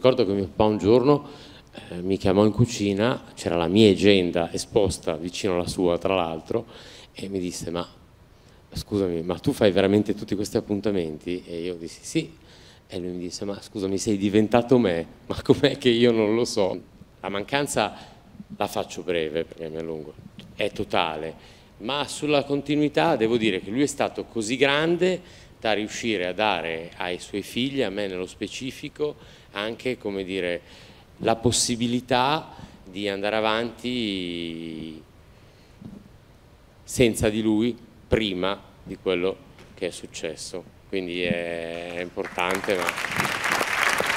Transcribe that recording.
Ricordo che mio papà un giorno eh, mi chiamò in cucina, c'era la mia agenda esposta vicino alla sua tra l'altro, e mi disse ma scusami, ma tu fai veramente tutti questi appuntamenti? E io dissi sì, e lui mi disse ma scusami sei diventato me, ma com'è che io non lo so? La mancanza la faccio breve perché mi allungo, è totale, ma sulla continuità devo dire che lui è stato così grande da riuscire a dare ai suoi figli, a me nello specifico, anche dire, la possibilità di andare avanti senza di lui prima di quello che è successo. Quindi è importante. Ma...